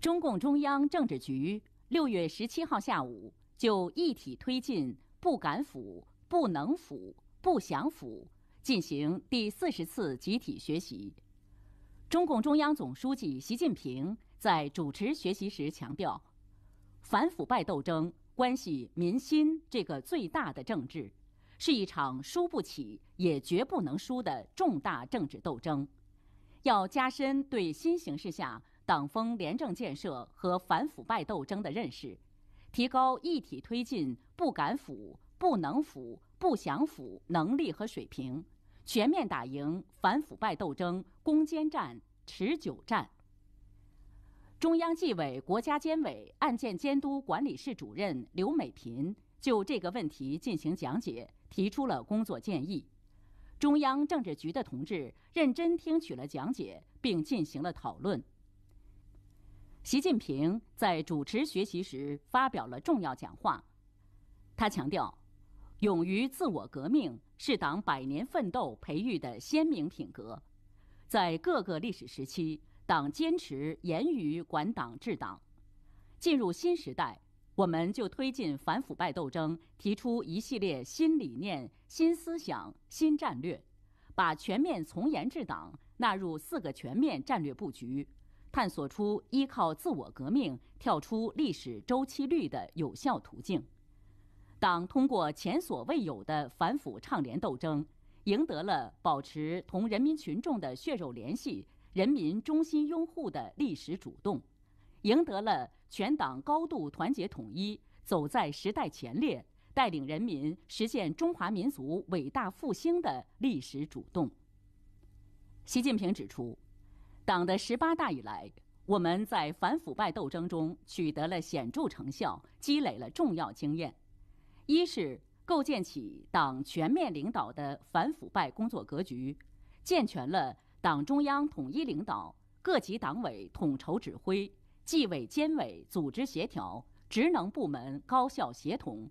中共中央政治局六月十七号下午就一体推进不敢腐、不能腐、不想腐进行第四十次集体学习。中共中央总书记习近平在主持学习时强调，反腐败斗争关系民心这个最大的政治，是一场输不起也绝不能输的重大政治斗争，要加深对新形势下。党风廉政建设和反腐败斗争的认识，提高一体推进不敢腐、不能腐、不想腐能力和水平，全面打赢反腐败斗争攻坚战、持久战。中央纪委国家监委案件监督管理室主任刘美平就这个问题进行讲解，提出了工作建议。中央政治局的同志认真听取了讲解，并进行了讨论。习近平在主持学习时发表了重要讲话。他强调，勇于自我革命是党百年奋斗培育的鲜明品格。在各个历史时期，党坚持严于管党治党。进入新时代，我们就推进反腐败斗争，提出一系列新理念、新思想、新战略，把全面从严治党纳入“四个全面”战略布局。探索出依靠自我革命跳出历史周期率的有效途径，党通过前所未有的反腐倡廉斗争，赢得了保持同人民群众的血肉联系、人民衷心拥护的历史主动，赢得了全党高度团结统一、走在时代前列、带领人民实现中华民族伟大复兴的历史主动。习近平指出。党的十八大以来，我们在反腐败斗争中取得了显著成效，积累了重要经验。一是构建起党全面领导的反腐败工作格局，健全了党中央统一领导、各级党委统筹指挥、纪委监委组织协调、职能部门高效协同。